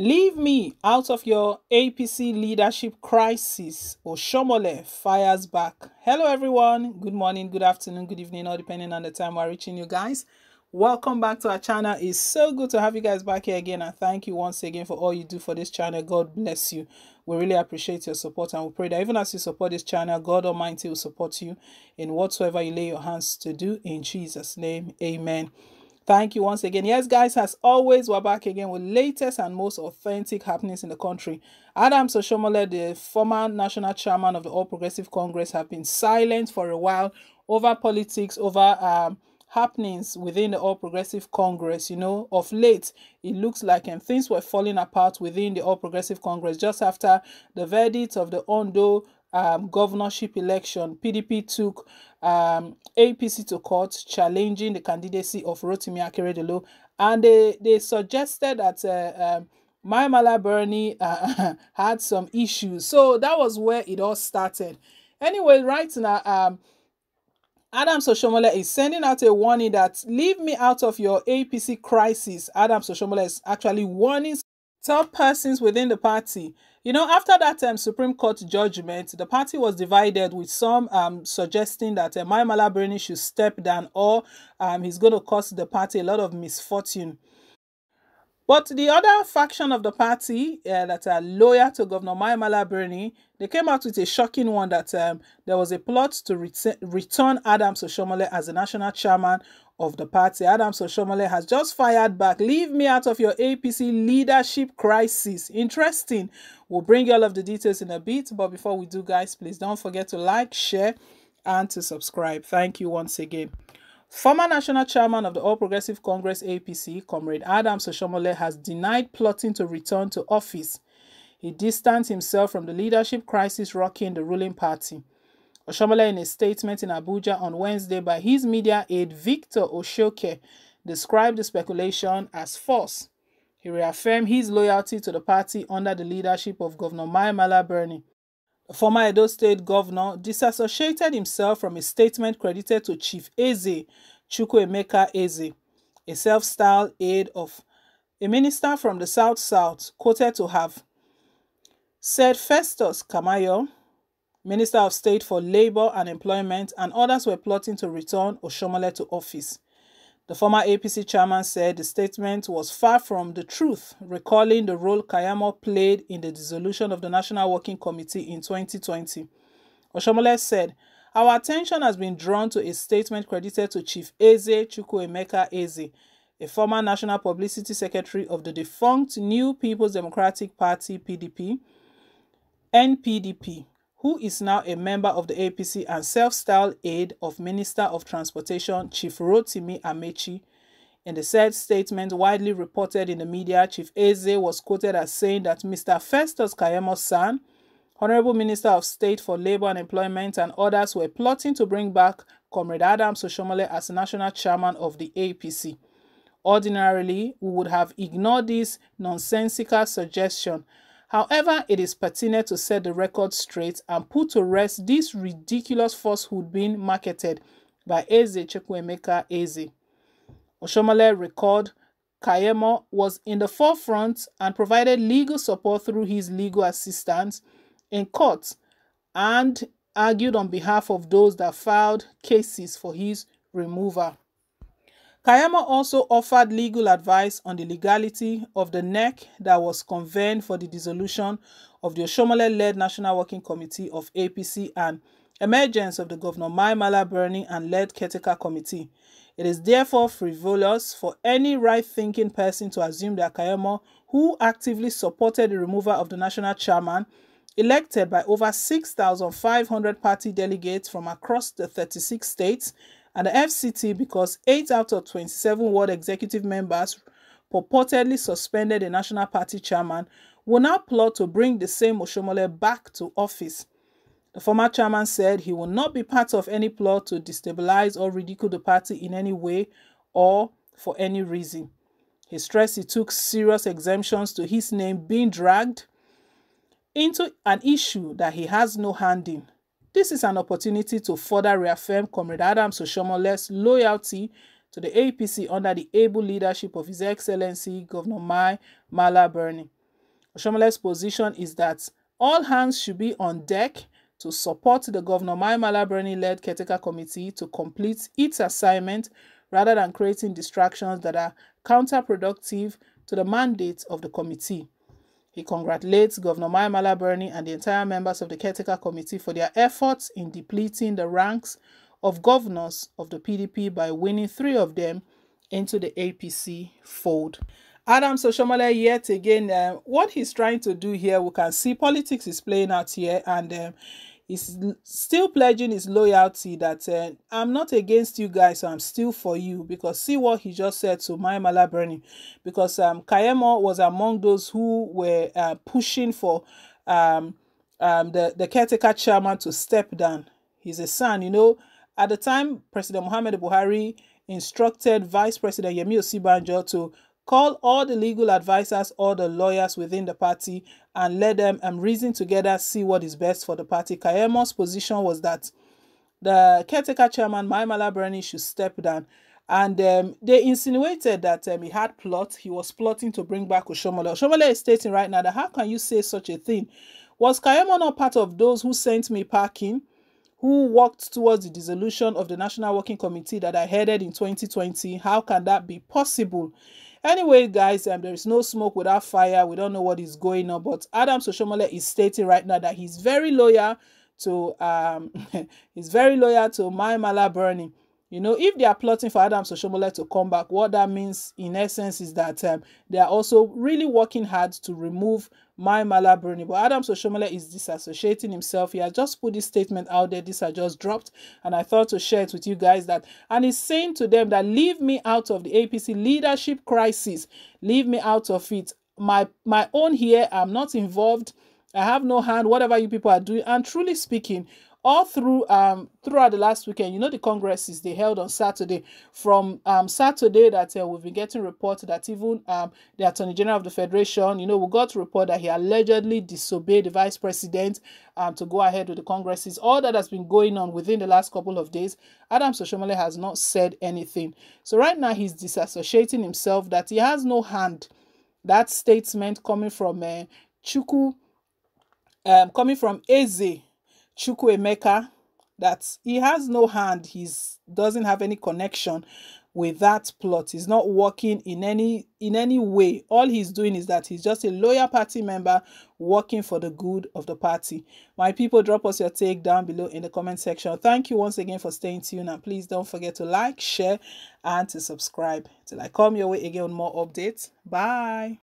Leave me out of your APC leadership crisis, Oshomole fires back. Hello everyone, good morning, good afternoon, good evening, all depending on the time we're reaching you guys. Welcome back to our channel. It's so good to have you guys back here again and thank you once again for all you do for this channel. God bless you. We really appreciate your support and we pray that even as you support this channel, God Almighty will support you in whatsoever you lay your hands to do. In Jesus' name, amen. Thank you once again. Yes, guys, as always, we're back again with latest and most authentic happenings in the country. Adam Soshomole, the former national chairman of the All Progressive Congress, have been silent for a while over politics, over um, happenings within the All Progressive Congress. You know, of late, it looks like and things were falling apart within the All Progressive Congress just after the verdict of the Ondo um, governorship election. PDP took um, APC to court challenging the candidacy of Rotimi Akeredolu. And they, they suggested that uh, um, Maimala Bernie uh, had some issues. So that was where it all started. Anyway, right now, um, Adam Soshomola is sending out a warning that leave me out of your APC crisis. Adam Soshomola is actually warning top persons within the party. You know, after that um, Supreme Court judgment, the party was divided with some um, suggesting that uh, Maimala should step down or um, he's going to cause the party a lot of misfortune. But the other faction of the party uh, that are loyal to Governor Maimala Brini, they came out with a shocking one that um, there was a plot to ret return Adams Oshomole as the national chairman of the party, Adam Soshomale has just fired back. Leave me out of your APC leadership crisis. Interesting. We'll bring you all of the details in a bit. But before we do, guys, please don't forget to like, share, and to subscribe. Thank you once again. Former national chairman of the All Progressive Congress APC, Comrade Adam Oshomole, has denied plotting to return to office. He distanced himself from the leadership crisis rocking the ruling party. Oshomola, in a statement in Abuja on Wednesday by his media aide Victor Oshoke, described the speculation as false. He reaffirmed his loyalty to the party under the leadership of Governor Maimala Burney. The former Edo State governor disassociated himself from a statement credited to Chief Eze, Chukwuemeka Eze, a self-styled aide of a minister from the South South, quoted to have said Festus Kamayo, Minister of State for Labour and Employment, and others were plotting to return Oshomole to office. The former APC chairman said the statement was far from the truth, recalling the role Kayamo played in the dissolution of the National Working Committee in 2020. Oshomole said, Our attention has been drawn to a statement credited to Chief Eze Chukwuemeka Eze, a former national publicity secretary of the defunct New People's Democratic Party PDP, NPDP, who is now a member of the APC and self-styled aide of Minister of Transportation Chief Rotimi Amechi. In the said statement widely reported in the media, Chief Eze was quoted as saying that Mr. Festus kayemo son, Honorable Minister of State for Labour and Employment and others were plotting to bring back Comrade Adam Soshomole as National Chairman of the APC. Ordinarily, we would have ignored this nonsensical suggestion However, it is pertinent to set the record straight and put to rest this ridiculous falsehood being marketed by Eze Chukwuemeka Eze. Oshomale recalled Kayemo was in the forefront and provided legal support through his legal assistants in court and argued on behalf of those that filed cases for his removal. Kayama also offered legal advice on the legality of the NEC that was convened for the dissolution of the Oshomole-led National Working Committee of APC and emergence of the Governor Mai Malaburni and led Keteka committee. It is therefore frivolous for any right-thinking person to assume that Kayama, who actively supported the removal of the national chairman, elected by over 6,500 party delegates from across the 36 states, and the FCT because 8 out of 27 world executive members purportedly suspended the National Party chairman will now plot to bring the same Oshomole back to office. The former chairman said he will not be part of any plot to destabilize or ridicule the party in any way or for any reason. He stressed he took serious exemptions to his name being dragged into an issue that he has no hand in. This is an opportunity to further reaffirm Comrade Adams Oshomole's loyalty to the APC under the able leadership of His Excellency Governor Mai Mala Burney. Oshomole's position is that all hands should be on deck to support the Governor Mai Mala Burney-led caretaker committee to complete its assignment rather than creating distractions that are counterproductive to the mandate of the committee. He congratulates Governor Maya and the entire members of the caretaker committee for their efforts in depleting the ranks of governors of the PDP by winning three of them into the APC fold. Adam Soshomale yet again, um, what he's trying to do here, we can see politics is playing out here and um, is still pledging his loyalty that uh, I'm not against you guys, I'm still for you. Because see what he just said to my Bernie. Because um, Kayemo was among those who were uh, pushing for um, um, the, the caretaker chairman to step down. He's a son, you know. At the time, President Muhammad Buhari instructed Vice President Yemi Osibanjo to Call all the legal advisors or the lawyers within the party and let them um, reason together, see what is best for the party. Kayemo's position was that the caretaker chairman, Maimala Brani, should step down. And um, they insinuated that um, he had plot. He was plotting to bring back Oshomole. Oshomole is stating right now that how can you say such a thing? Was Kayemo not part of those who sent me packing, who worked towards the dissolution of the National Working Committee that I headed in 2020? How can that be possible? Anyway, guys, um, there is no smoke without fire. We don't know what is going on, but Adam Soshomole is stating right now that he's very loyal to um, he's very loyal to Mala Burning. You know, if they are plotting for Adam Soshomole to come back, what that means in essence is that um, they are also really working hard to remove my Malabrini. But Adam Soshomole is disassociating himself. He has just put this statement out there. These are just dropped. And I thought to share it with you guys that, and he's saying to them that leave me out of the APC leadership crisis. Leave me out of it. My, my own here, I'm not involved. I have no hand, whatever you people are doing. And truly speaking, all through um throughout the last weekend you know the congresses they held on saturday from um saturday that uh, we've been getting reports that even um the attorney general of the federation you know we got to report that he allegedly disobeyed the vice president um to go ahead with the congresses all that has been going on within the last couple of days adam soshomale has not said anything so right now he's disassociating himself that he has no hand that statement coming from uh, Chuku, um, coming from Eze, Chukwuemeka that he has no hand, he doesn't have any connection with that plot. He's not working in any in any way. All he's doing is that he's just a loyal party member working for the good of the party. My people, drop us your take down below in the comment section. Thank you once again for staying tuned and please don't forget to like, share and to subscribe. Till I come your way again with more updates. Bye.